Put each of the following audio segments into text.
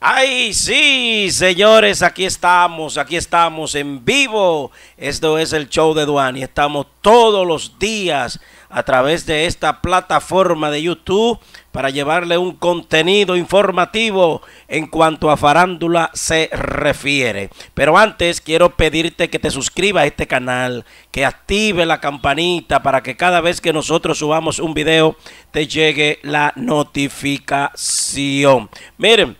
Ay, sí, señores, aquí estamos, aquí estamos en vivo. Esto es el show de y Estamos todos los días a través de esta plataforma de YouTube para llevarle un contenido informativo en cuanto a farándula se refiere. Pero antes quiero pedirte que te suscribas a este canal, que active la campanita para que cada vez que nosotros subamos un video te llegue la notificación. Miren.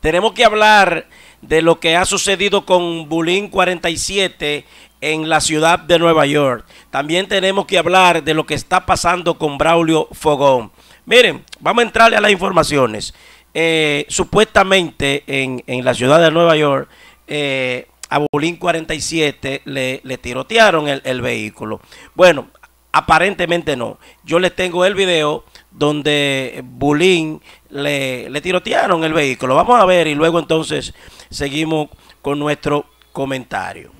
Tenemos que hablar de lo que ha sucedido con Bulín 47 en la ciudad de Nueva York. También tenemos que hablar de lo que está pasando con Braulio Fogón. Miren, vamos a entrarle a las informaciones. Eh, supuestamente en, la ciudad de Nueva York, eh, a Bulín 47 le, tirotearon el, el, vehículo. Bueno, aparentemente no. Yo les tengo el video donde Bulín le, tirotearon el vehículo. Vamos a ver y luego entonces seguimos con nuestro comentario.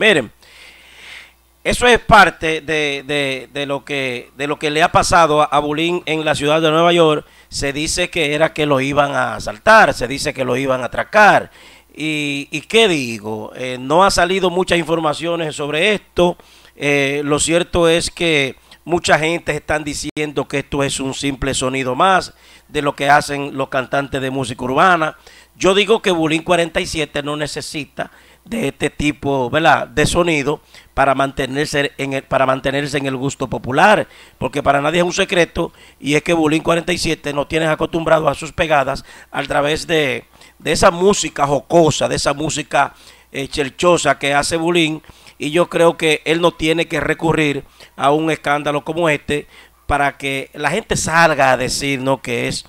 Miren, eso es parte de, lo que, de lo que le ha pasado a, a Bulín en la ciudad de Nueva York se dice que era que lo iban a asaltar, se dice que lo iban a atracar. ¿Y, y qué digo? Eh, no ha salido muchas informaciones sobre esto. Eh, lo cierto es que mucha gente está diciendo que esto es un simple sonido más de lo que hacen los cantantes de música urbana. Yo digo que Bulín 47 no necesita de este tipo, ¿verdad? De sonido para mantenerse en el, para mantenerse en el gusto popular, porque para nadie es un secreto y es que Bulín 47 no tiene acostumbrado a sus pegadas a través de, esa música jocosa, de esa música eh, chelchosa que hace Bulín y yo creo que él no tiene que recurrir a un escándalo como este para que la gente salga a decir no que es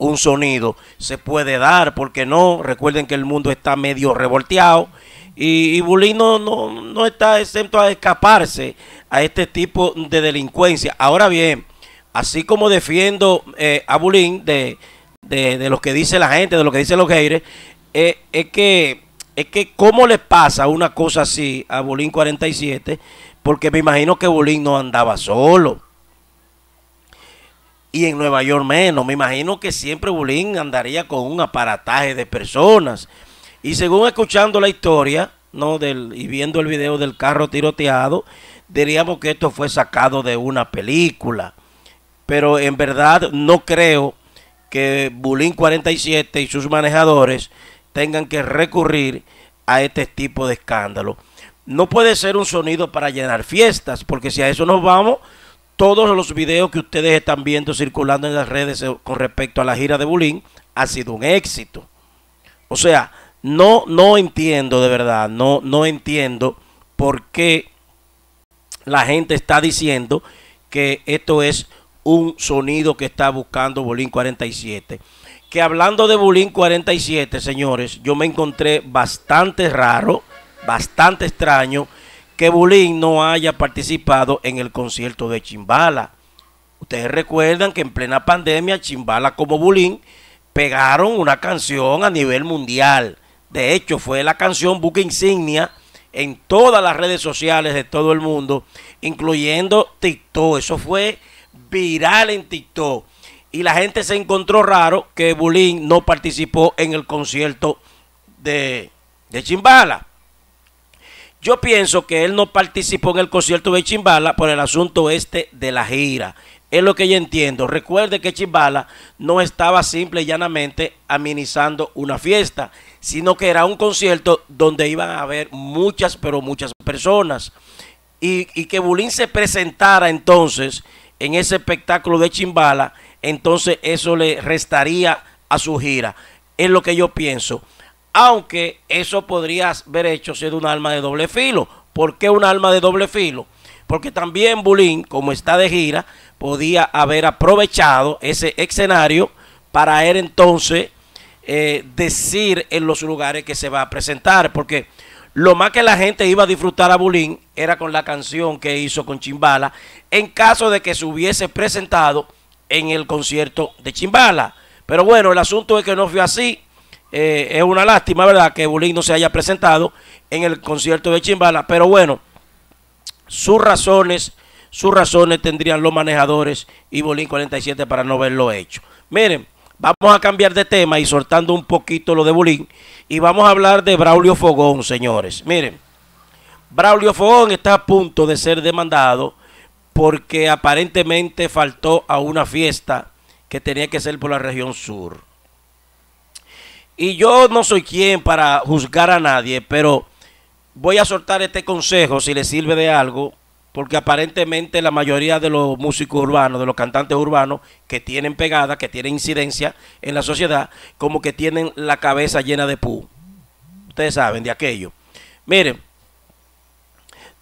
un sonido se puede dar, porque no, recuerden que el mundo está medio revolteado y, Bulín no, no, está exento a escaparse a este tipo de delincuencia. Ahora bien, así como defiendo eh, a Bulín de, lo que dice la gente, de lo que dicen los heires eh, es que es que cómo le pasa una cosa así a Bulín 47, porque me imagino que Bulín no andaba solo y en Nueva York menos. Me imagino que siempre Bulín andaría con un aparataje de personas. Y según escuchando la historia, ¿no? Del, y viendo el video del carro tiroteado, diríamos que esto fue sacado de una película. Pero en verdad no creo que Bulín 47 y sus manejadores tengan que recurrir a este tipo de escándalo. No puede ser un sonido para llenar fiestas, porque si a eso nos vamos, todos los videos que ustedes están viendo circulando en las redes con respecto a la gira de Bulín ha sido un éxito. O sea, no, no entiendo de verdad, no, no entiendo por qué la gente está diciendo que esto es un sonido que está buscando Bulín 47. Que hablando de Bulín 47, señores, yo me encontré bastante raro, bastante extraño que Bulín no haya participado en el concierto de Chimbala. Ustedes recuerdan que en plena pandemia Chimbala como Bulín pegaron una canción a nivel mundial. De hecho, fue la canción buque Insignia en todas las redes sociales de todo el mundo, incluyendo TikTok. Eso fue viral en TikTok. Y la gente se encontró raro que Bulín no participó en el concierto de Chimbala. Yo pienso que él no participó en el concierto de Chimbala por el asunto este de la gira. Es lo que yo entiendo. Recuerde que Chimbala no estaba simple y llanamente amenizando una fiesta, sino que era un concierto donde iban a haber muchas, pero muchas personas. Y, y que Bulín se presentara entonces en ese espectáculo de Chimbala, entonces eso le restaría a su gira. Es lo que yo pienso aunque eso podría haber hecho ser un alma de doble filo. ¿Por qué un alma de doble filo? Porque también Bulín, como está de gira, podía haber aprovechado ese escenario para él entonces eh, decir en los lugares que se va a presentar. Porque lo más que la gente iba a disfrutar a Bulín era con la canción que hizo con Chimbala, en caso de que se hubiese presentado en el concierto de Chimbala. Pero bueno, el asunto es que no fue así. Eh, es una lástima, ¿verdad?, que Bolín no se haya presentado en el concierto de Chimbala, pero bueno, sus razones, sus razones tendrían los manejadores y Bolín 47 para no verlo hecho. Miren, vamos a cambiar de tema y soltando un poquito lo de Bulín y vamos a hablar de Braulio Fogón, señores. Miren, Braulio Fogón está a punto de ser demandado porque aparentemente faltó a una fiesta que tenía que ser por la región sur. Y yo no soy quien para juzgar a nadie, pero voy a soltar este consejo si le sirve de algo, porque aparentemente la mayoría de los músicos urbanos, de los cantantes urbanos que tienen pegada, que tienen incidencia en la sociedad, como que tienen la cabeza llena de pu. Ustedes saben de aquello. Miren,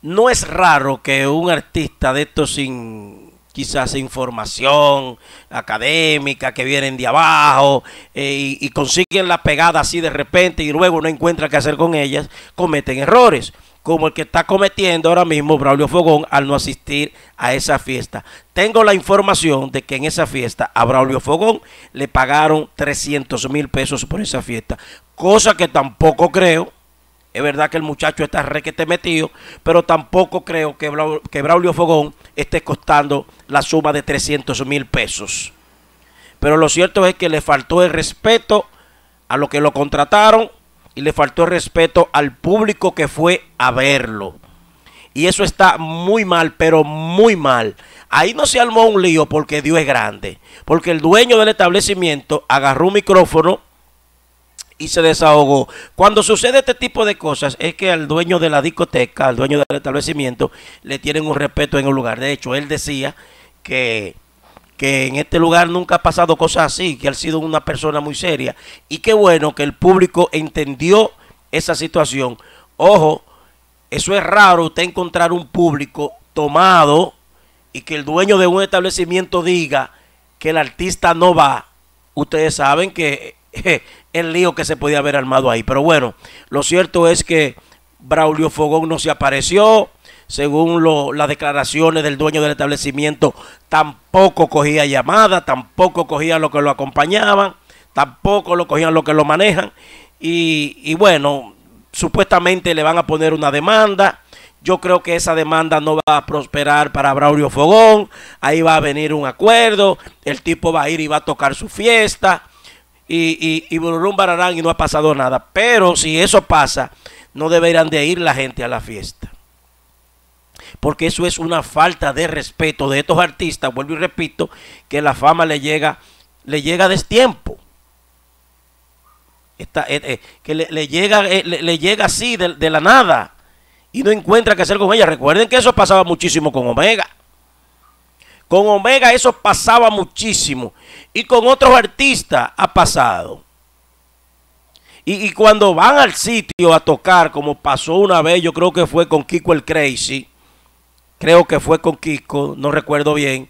no es raro que un artista de estos sin quizás información académica que vienen de abajo eh, y, y, consiguen la pegada así de repente y luego no encuentran qué hacer con ellas, cometen errores, como el que está cometiendo ahora mismo Braulio Fogón al no asistir a esa fiesta. Tengo la información de que en esa fiesta a Braulio Fogón le pagaron 300 mil pesos por esa fiesta, cosa que tampoco creo es verdad que el muchacho está requete metido, pero tampoco creo que, Braulio, que Braulio Fogón esté costando la suma de 300 mil pesos. Pero lo cierto es que le faltó el respeto a lo que lo contrataron y le faltó el respeto al público que fue a verlo. Y eso está muy mal, pero muy mal. Ahí no se armó un lío porque Dios es grande. Porque el dueño del establecimiento agarró un micrófono y se desahogó. Cuando sucede este tipo de cosas es que al dueño de la discoteca, al dueño del establecimiento, le tienen un respeto en el lugar. De hecho, él decía que, que en este lugar nunca ha pasado cosas así, que ha sido una persona muy seria. Y qué bueno que el público entendió esa situación. Ojo, eso es raro usted encontrar un público tomado y que el dueño de un establecimiento diga que el artista no va. Ustedes saben que el lío que se podía haber armado ahí. Pero bueno, lo cierto es que Braulio Fogón no se apareció. Según las declaraciones del dueño del establecimiento, tampoco cogía llamada tampoco cogía lo que lo acompañaban, tampoco lo cogían lo que lo manejan. Y, y bueno, supuestamente le van a poner una demanda. Yo creo que esa demanda no va a prosperar para Braulio Fogón. Ahí va a venir un acuerdo. El tipo va a ir y va a tocar su fiesta y, y, y bararán y no ha pasado nada. Pero si eso pasa, no deberán de ir la gente a la fiesta. Porque eso es una falta de respeto de estos artistas, vuelvo y repito, que la fama le llega, le llega a destiempo. Eh, eh, que le, llega, eh, le, llega así de, de la nada y no encuentra qué hacer con ella. Recuerden que eso pasaba muchísimo con Omega. Con Omega eso pasaba muchísimo. Y con otros artistas ha pasado. Y, cuando van al sitio a tocar, como pasó una vez, yo creo que fue con Kiko el Crazy. Creo que fue con Kiko, no recuerdo bien.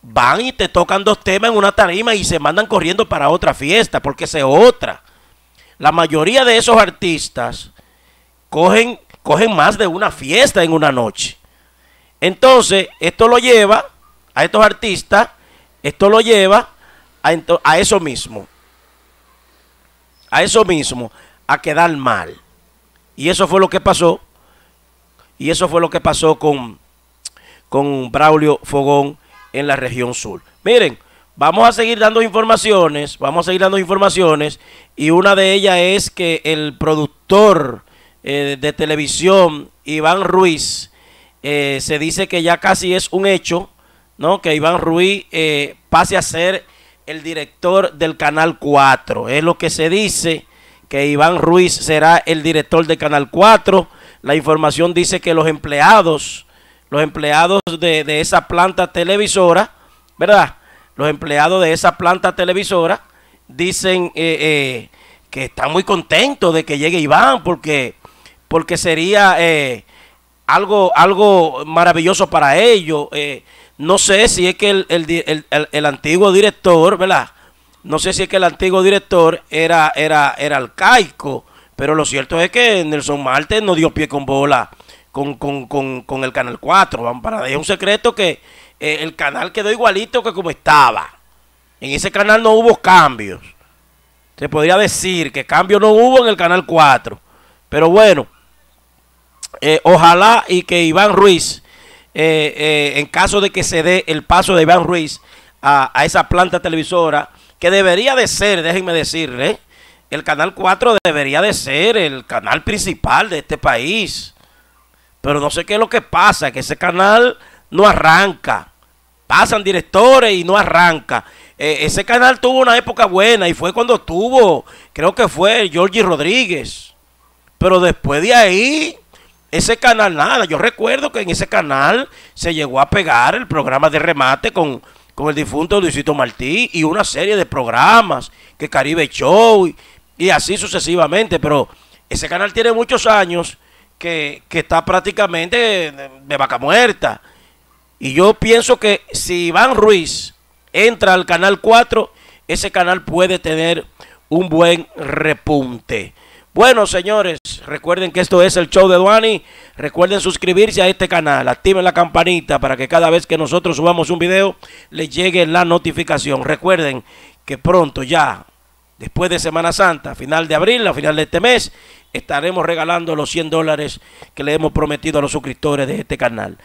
Van y te tocan dos temas en una tarima y se mandan corriendo para otra fiesta, porque es otra. La mayoría de esos artistas cogen, cogen más de una fiesta en una noche. Entonces, esto lo lleva a estos artistas, esto lo lleva a, eso mismo. A eso mismo, a quedar mal. Y eso fue lo que pasó. Y eso fue lo que pasó con, con Braulio Fogón en la región sur. Miren, vamos a seguir dando informaciones, vamos a seguir dando informaciones y una de ellas es que el productor eh, de televisión, Iván Ruiz, eh, se dice que ya casi es un hecho ¿no? Que Iván Ruiz eh, pase a ser el director del Canal 4. Es lo que se dice, que Iván Ruiz será el director del Canal 4. La información dice que los empleados, los empleados de, esa planta televisora, ¿verdad? Los empleados de esa planta televisora dicen eh, eh, que están muy contentos de que llegue Iván porque, porque sería algo, algo maravilloso para ellos. Eh, no sé si es que el, antiguo director, ¿verdad? No sé si es que el antiguo director era, era, era arcaico, pero lo cierto es que Nelson Marte no dio pie con bola con, el Canal 4. Vamos para un secreto que eh, el canal quedó igualito que como estaba. En ese canal no hubo cambios. Se podría decir que cambio no hubo en el Canal 4. Pero bueno, eh, ojalá y que Iván Ruiz, eh, eh, en caso de que se dé el paso de Iván Ruiz a, esa planta televisora, que debería de ser, déjenme decirle, el Canal 4 debería de ser el canal principal de este país. Pero no sé qué es lo que pasa, que ese canal no arranca. Pasan directores y no arranca. ese canal tuvo una época buena y fue cuando tuvo, creo que fue Georgie Rodríguez. Pero después de ahí, ese canal, nada. Yo recuerdo que en ese canal se llegó a pegar el programa de remate con, el difunto Luisito Martí y una serie de programas, que Caribe Show y, así sucesivamente. Pero ese canal tiene muchos años que, está prácticamente de, de vaca muerta. Y yo pienso que si Iván Ruiz entra al canal 4, ese canal puede tener un buen repunte. Bueno, señores, recuerden que esto es el show de Duani. Recuerden suscribirse a este canal, activen la campanita para que cada vez que nosotros subamos un video les llegue la notificación. Recuerden que pronto ya, después de Semana Santa, final de abril, a final de este mes, estaremos regalando los 100 dólares que le hemos prometido a los suscriptores de este canal.